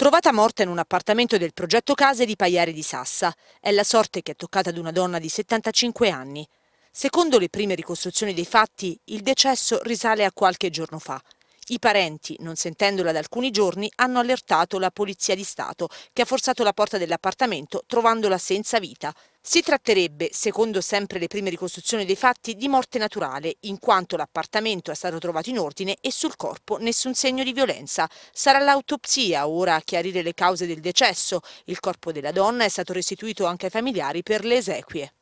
trovata morta in un appartamento del progetto Case di Pagliari di Sassa. È la sorte che è toccata ad una donna di 75 anni. Secondo le prime ricostruzioni dei fatti, il decesso risale a qualche giorno fa. I parenti, non sentendola da alcuni giorni, hanno allertato la Polizia di Stato, che ha forzato la porta dell'appartamento trovandola senza vita. Si tratterebbe, secondo sempre le prime ricostruzioni dei fatti, di morte naturale, in quanto l'appartamento è stato trovato in ordine e sul corpo nessun segno di violenza. Sarà l'autopsia ora a chiarire le cause del decesso. Il corpo della donna è stato restituito anche ai familiari per le esequie.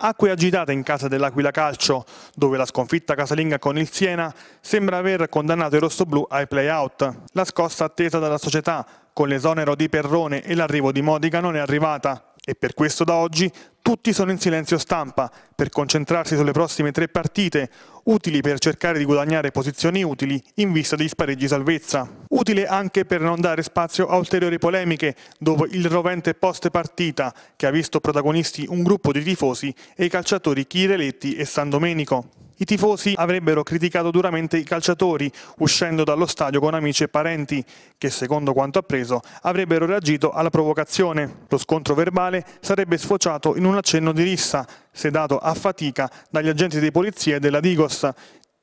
Acque agitate in casa dell'Aquila Calcio, dove la sconfitta casalinga con il Siena sembra aver condannato il rossoblù ai play-out. La scossa attesa dalla società, con l'esonero di Perrone e l'arrivo di Modica, non è arrivata, e per questo da oggi tutti sono in silenzio stampa per concentrarsi sulle prossime tre partite, utili per cercare di guadagnare posizioni utili in vista degli spareggi salvezza. Utile anche per non dare spazio a ulteriori polemiche dopo il rovente post partita che ha visto protagonisti un gruppo di tifosi e i calciatori Chireletti e San Domenico. I tifosi avrebbero criticato duramente i calciatori uscendo dallo stadio con amici e parenti che, secondo quanto appreso, avrebbero reagito alla provocazione. Lo scontro verbale sarebbe sfociato in un accenno di rissa, sedato a fatica dagli agenti di polizia e della Digos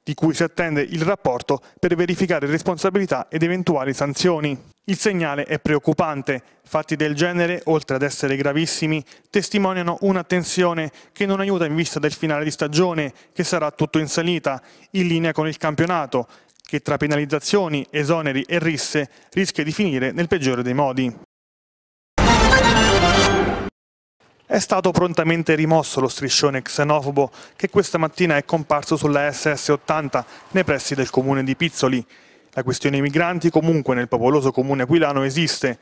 di cui si attende il rapporto per verificare responsabilità ed eventuali sanzioni. Il segnale è preoccupante. Fatti del genere, oltre ad essere gravissimi, testimoniano una tensione che non aiuta in vista del finale di stagione, che sarà tutto in salita, in linea con il campionato, che tra penalizzazioni, esoneri e risse rischia di finire nel peggiore dei modi. È stato prontamente rimosso lo striscione xenofobo che questa mattina è comparso sulla SS80 nei pressi del comune di Pizzoli. La questione migranti comunque nel popoloso comune aquilano esiste.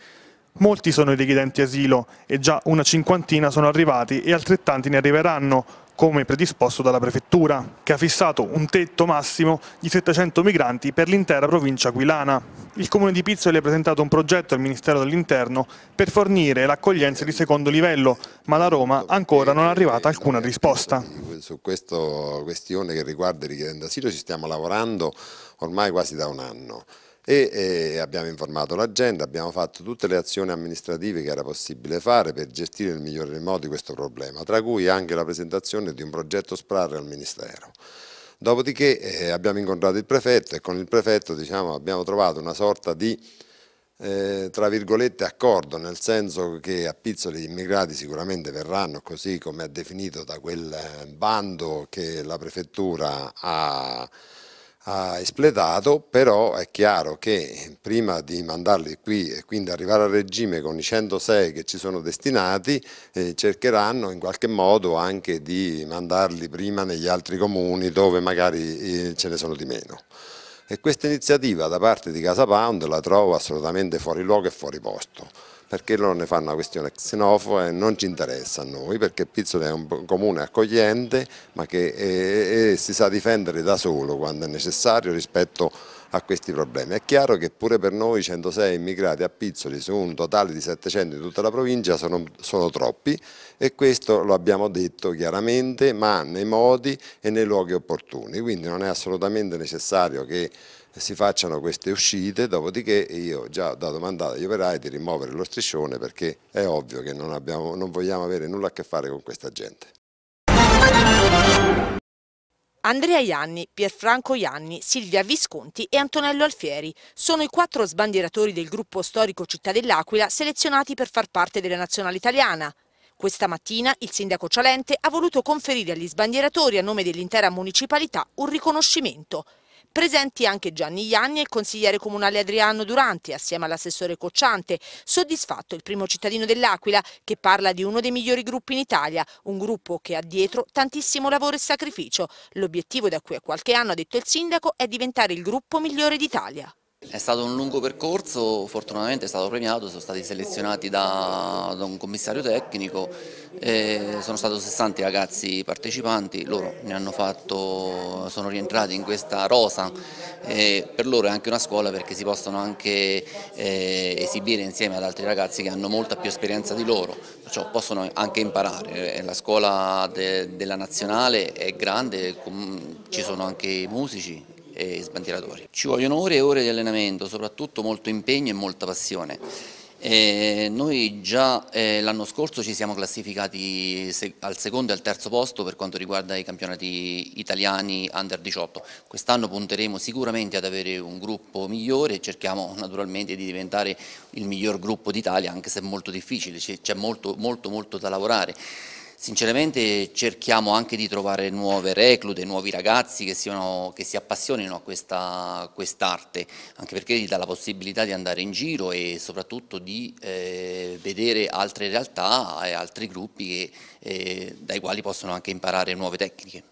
Molti sono i richiedenti asilo e già una cinquantina sono arrivati e altrettanti ne arriveranno come predisposto dalla Prefettura, che ha fissato un tetto massimo di 700 migranti per l'intera provincia aquilana. Il Comune di Pizzoli ha presentato un progetto al Ministero dell'Interno per fornire l'accoglienza di secondo livello, ma da Roma ancora non è arrivata alcuna risposta. Su questa questione che riguarda i richiedenti asilo ci stiamo lavorando ormai quasi da un anno e eh, abbiamo informato l'agenda, abbiamo fatto tutte le azioni amministrative che era possibile fare per gestire nel migliore dei modi questo problema, tra cui anche la presentazione di un progetto SPRAR al Ministero. Dopodiché eh, abbiamo incontrato il prefetto e con il prefetto diciamo, abbiamo trovato una sorta di eh, tra virgolette accordo, nel senso che a Pizzoli gli immigrati sicuramente verranno così come è definito da quel bando che la prefettura ha ha espletato, però è chiaro che prima di mandarli qui e quindi arrivare al regime con i 106 che ci sono destinati, eh, cercheranno in qualche modo anche di mandarli prima negli altri comuni dove magari eh, ce ne sono di meno. E questa iniziativa da parte di Casa Pound la trovo assolutamente fuori luogo e fuori posto perché loro ne fanno una questione xenofoba e non ci interessa a noi perché Pizzoli è un comune accogliente ma che è, eh, è, eh, si sa difendere da solo quando è necessario rispetto a a questi problemi. È chiaro che pure per noi 106 immigrati a Pizzoli su un totale di 700 in tutta la provincia sono, sono troppi e questo lo abbiamo detto chiaramente ma nei modi e nei luoghi opportuni, quindi non è assolutamente necessario che si facciano queste uscite, dopodiché io già ho dato mandato agli operai di rimuovere lo striscione perché è ovvio che non, abbiamo, non vogliamo avere nulla a che fare con questa gente. Andrea Ianni, Pierfranco Ianni, Silvia Visconti e Antonello Alfieri sono i quattro sbandieratori del gruppo storico Città dell'Aquila selezionati per far parte della nazionale italiana. Questa mattina il sindaco Cialente ha voluto conferire agli sbandieratori a nome dell'intera municipalità un riconoscimento – Presenti anche Gianni Ianni e il consigliere comunale Adriano Durante, assieme all'assessore Cocciante. Soddisfatto il primo cittadino dell'Aquila, che parla di uno dei migliori gruppi in Italia, un gruppo che ha dietro tantissimo lavoro e sacrificio. L'obiettivo da qui a qualche anno, ha detto il sindaco, è diventare il gruppo migliore d'Italia. È stato un lungo percorso, fortunatamente è stato premiato, sono stati selezionati da, da un commissario tecnico, sono stati 60 ragazzi partecipanti, loro fatto, sono rientrati in questa rosa, per loro è anche una scuola perché si possono anche eh, esibire insieme ad altri ragazzi che hanno molta più esperienza di loro, perciò possono anche imparare, eh, la scuola de, della nazionale è grande, ci sono anche i musici, e sbandieratori. Ci vogliono ore e ore di allenamento, soprattutto molto impegno e molta passione. E noi già eh, l'anno scorso ci siamo classificati se al secondo e al terzo posto per quanto riguarda i campionati italiani under 18. Quest'anno punteremo sicuramente ad avere un gruppo migliore e cerchiamo naturalmente di diventare il miglior gruppo d'Italia, anche se è molto difficile, c'è molto, molto, molto da lavorare. Sinceramente cerchiamo anche di trovare nuove reclute, nuovi ragazzi che, siano, che si appassionino a quest'arte, quest anche perché gli dà la possibilità di andare in giro e soprattutto di eh, vedere altre realtà e altri gruppi che, eh, dai quali possono anche imparare nuove tecniche.